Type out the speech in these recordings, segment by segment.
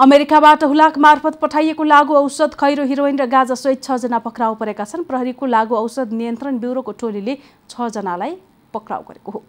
अमेरिकाबाट हुलाक मार्फत पठाइएको लागु औषध खैरो हिरोइन र गाजा सहित छजना पक्राउ परेका छन् प्रहरीको लागु औषध नियन्त्रण ब्युरोको टोलीले छजनालाई पक्राउ गरेको हो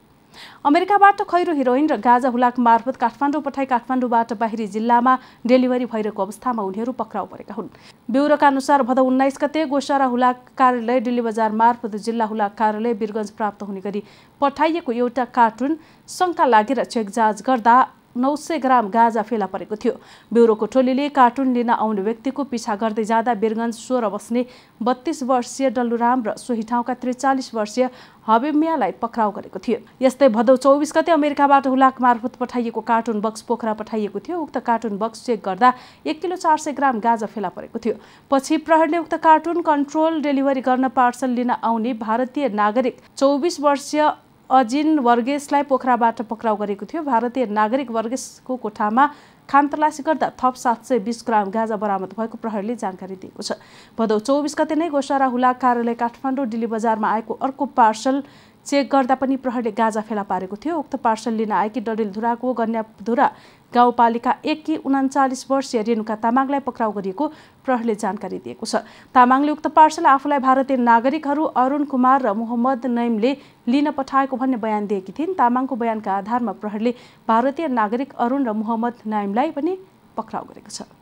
अमेरिकाबाट खैरो हिरोइन र गाजा हुलाक मार्फत काठमाडौँ पठाई काठमाडौँबाट बाहिरी जिल्लामा डेलिभरी भइरहेको अवस्थामा उनीहरू पक्राउ परेका हुन् ब्युरोका अनुसार भदौ उन्नाइस गते गोसारा हुलाक कार्यालय डेली बजार मार्फत जिल्ला हुलाक कार्यालय वीरगञ्ज प्राप्त हुने गरी पठाइएको एउटा कार्टुन शङ्का लागेर चेक जाँच गर्दा नौ सय ग्राम गाजा फेला परेको थियो ब्युरोको टोलीले कार्टुन लिन आउने व्यक्तिको पिछा गर्दै जाँदा बिरगन्ज सोह्र बस्ने बत्तीस वर्षीय डल्लुराम र सोही ठाउँका त्रिचालिस वर्षीय हबेमियालाई पक्राउ गरेको थियो यस्तै भदौ चौबिस गते अमेरिकाबाट हुलाक मार्फत पठाइएको कार्टुन बक्स पोखरा पठाइएको थियो उक्त कार्टुन बक्स चेक गर्दा एक किलो चार सय ग्राम गाजा फेला परेको थियो पछि प्रहरले उक्त कार्टुन कन्ट्रोल डेलिभरी गर्न पार्सल लिन आउने भारतीय नागरिक चौबिस वर्षीय अजिन वर्गेसलाई पोखराबाट पक्राउ गरेको थियो भारतीय नागरिक वर्गेसको कोठामा खान तलासी गर्दा थप सात सय बिस ग्राम गाजा बरामद भएको प्रहरीले जानकारी दिएको छ भदौ चौबिस गते नै गोसारा हुला कार्यालय काठमाडौँ दिल्ली बजारमा आएको अर्को पार्सल चेक गर्दा पनि प्रहरीले गाजा फेला पारेको थियो उक्त पार्सल लिन आएकी डडेलधुराको गन्याधुरा गाउँपालिका एक कि उनाचालिस वर्षीय रेणुका तामाङलाई पक्राउ गरिएको प्रहरीले जानकारी दिएको छ तामाङले उक्त पार्सल आफूलाई भारतीय नागरिकहरू अरुण कुमार र मोहम्मद नैमले लिन पठाएको भन्ने बयान दिएकी थिइन् तामाङको बयानका आधारमा प्रहरीले भारतीय नागरिक अरुण र मोहम्मद नैमलाई पनि पक्राउ गरेको छ